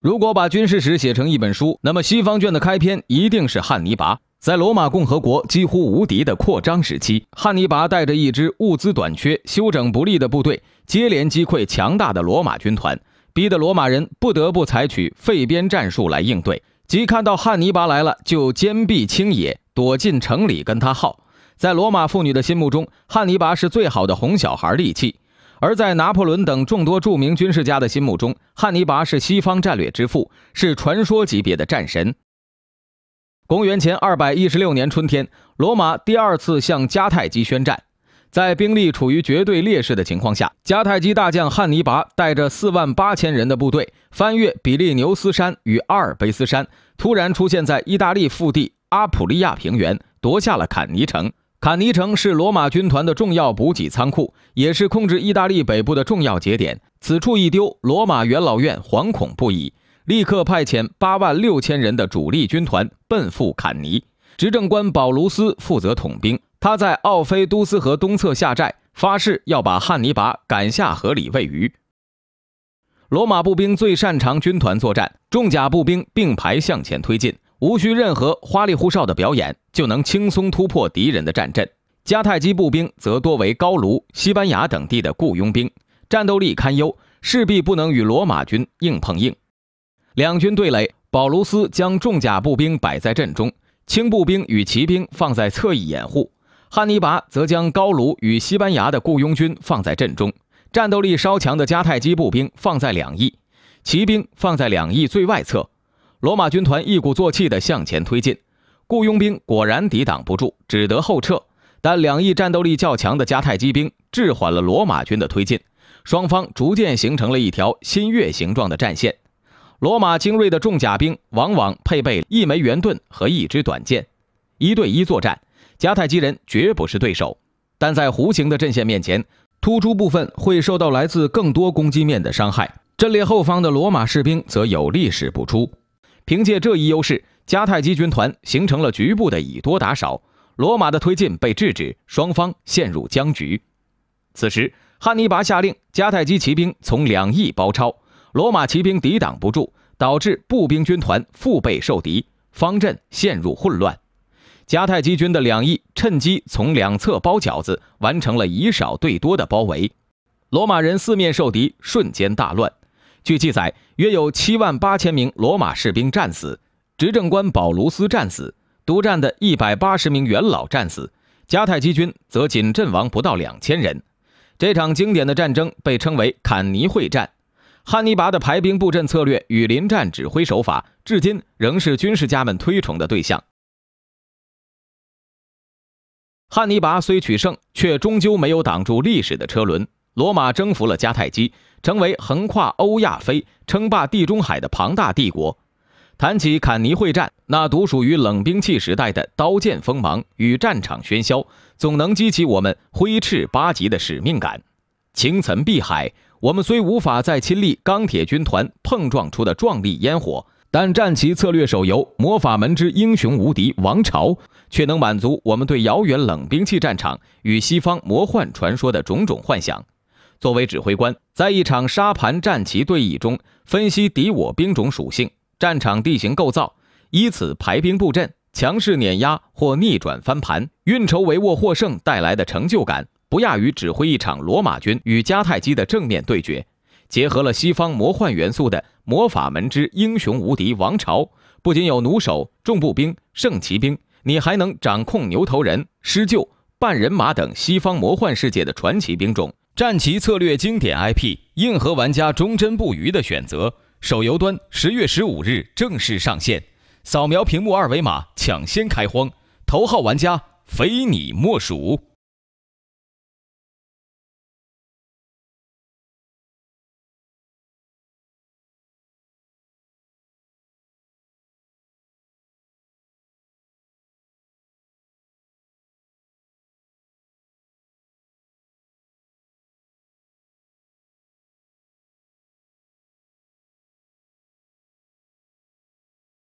如果把军事史写成一本书，那么西方卷的开篇一定是汉尼拔。在罗马共和国几乎无敌的扩张时期，汉尼拔带着一支物资短缺、休整不利的部队，接连击溃强大的罗马军团，逼得罗马人不得不采取废边战术来应对，即看到汉尼拔来了就坚壁清野，躲进城里跟他耗。在罗马妇女的心目中，汉尼拔是最好的哄小孩利器。而在拿破仑等众多著名军事家的心目中，汉尼拔是西方战略之父，是传说级别的战神。公元前216年春天，罗马第二次向迦太基宣战，在兵力处于绝对劣势的情况下，迦太基大将汉尼拔带着4万八千人的部队，翻越比利牛斯山与阿尔卑斯山，突然出现在意大利腹地阿普利亚平原，夺下了坎尼城。坎尼城是罗马军团的重要补给仓库，也是控制意大利北部的重要节点。此处一丢，罗马元老院惶恐不已，立刻派遣八万六千人的主力军团奔赴坎尼。执政官保卢斯负责统兵，他在奥菲都斯河东侧下寨，发誓要把汉尼拔赶下河里喂鱼。罗马步兵最擅长军团作战，重甲步兵并排向前推进。无需任何花里胡哨的表演，就能轻松突破敌人的战阵。迦太基步兵则多为高卢、西班牙等地的雇佣兵，战斗力堪忧，势必不能与罗马军硬碰硬。两军对垒，保卢斯将重甲步兵摆在阵中，轻步兵与骑兵放在侧翼掩护；汉尼拔则将高卢与西班牙的雇佣军放在阵中，战斗力稍强的迦太基步兵放在两翼，骑兵放在两翼最外侧。罗马军团一鼓作气地向前推进，雇佣兵果然抵挡不住，只得后撤。但两翼战斗力较强的迦太基兵滞缓了罗马军的推进，双方逐渐形成了一条新月形状的战线。罗马精锐的重甲兵往往配备一枚圆盾和一支短剑，一对一作战，迦太基人绝不是对手。但在弧形的阵线面前，突出部分会受到来自更多攻击面的伤害，阵列后方的罗马士兵则有力使不出。凭借这一优势，迦太基军团形成了局部的以多打少，罗马的推进被制止，双方陷入僵局。此时，汉尼拔下令迦太基骑兵从两翼包抄，罗马骑兵抵挡不住，导致步兵军团腹背受敌，方阵陷入混乱。迦太基军的两翼趁机从两侧包饺子，完成了以少对多的包围，罗马人四面受敌，瞬间大乱。据记载，约有七万八千名罗马士兵战死，执政官保卢斯战死，独占的一百八十名元老战死，迦太基军则仅阵亡不到两千人。这场经典的战争被称为坎尼会战，汉尼拔的排兵布阵策略与临战指挥手法，至今仍是军事家们推崇的对象。汉尼拔虽取胜，却终究没有挡住历史的车轮。罗马征服了迦太基，成为横跨欧亚非、称霸地中海的庞大帝国。谈起坎尼会战，那独属于冷兵器时代的刀剑锋芒与战场喧嚣，总能激起我们挥斥八极的使命感。情岑碧海，我们虽无法再亲历钢铁军团碰撞出的壮丽烟火，但战旗策略手游《魔法门之英雄无敌王朝》却能满足我们对遥远冷兵器战场与西方魔幻传说的种种幻想。作为指挥官，在一场沙盘战棋对弈中分析敌我兵种属性、战场地形构造，以此排兵布阵，强势碾压或逆转翻盘，运筹帷幄获胜带来的成就感，不亚于指挥一场罗马军与迦太基的正面对决。结合了西方魔幻元素的《魔法门之英雄无敌王朝》，不仅有弩手、重步兵、圣骑兵，你还能掌控牛头人、狮鹫、半人马等西方魔幻世界的传奇兵种。战旗策略经典 IP，硬核玩家忠贞不渝的选择。手游端十月十五日正式上线，扫描屏幕二维码抢先开荒，头号玩家非你莫属。